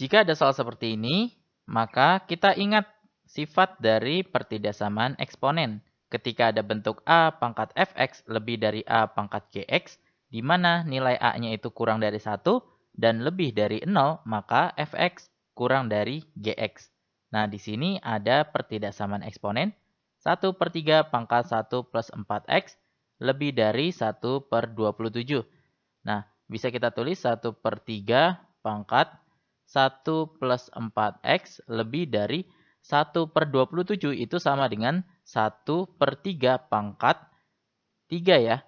Jika ada soal seperti ini, maka kita ingat sifat dari pertidaksamaan eksponen ketika ada bentuk A pangkat fx lebih dari A pangkat gx, di mana nilai A-nya itu kurang dari 1 dan lebih dari 0, maka fx kurang dari gx. Nah, di sini ada pertidaksamaan eksponen 1 per 3 pangkat 1 plus 4x lebih dari 1 per 27. Nah, bisa kita tulis 1 per 3 pangkat 1 plus 4x lebih dari 1 per 27 itu sama dengan 1 per 3 pangkat 3 ya.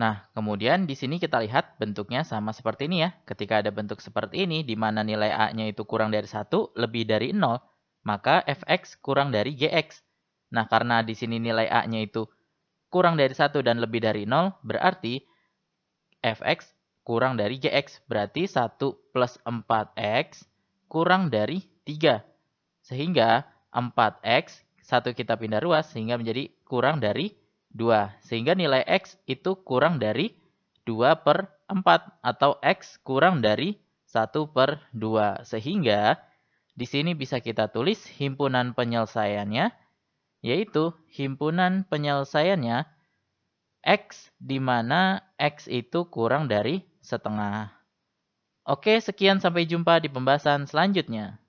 Nah, kemudian di sini kita lihat bentuknya sama seperti ini ya. Ketika ada bentuk seperti ini, di mana nilai A-nya itu kurang dari 1, lebih dari 0, maka fx kurang dari gx. Nah, karena di sini nilai A-nya itu kurang dari 1 dan lebih dari 0, berarti fx kurang dari gx, Berarti 1 plus 4X kurang dari 3. Sehingga 4X, 1 kita pindah ruas sehingga menjadi kurang dari 2. Sehingga nilai X itu kurang dari 2 per 4 atau X kurang dari 1 per 2. Sehingga di sini bisa kita tulis himpunan penyelesaiannya, yaitu himpunan penyelesaiannya X di mana X itu kurang dari setengah. Oke, sekian sampai jumpa di pembahasan selanjutnya.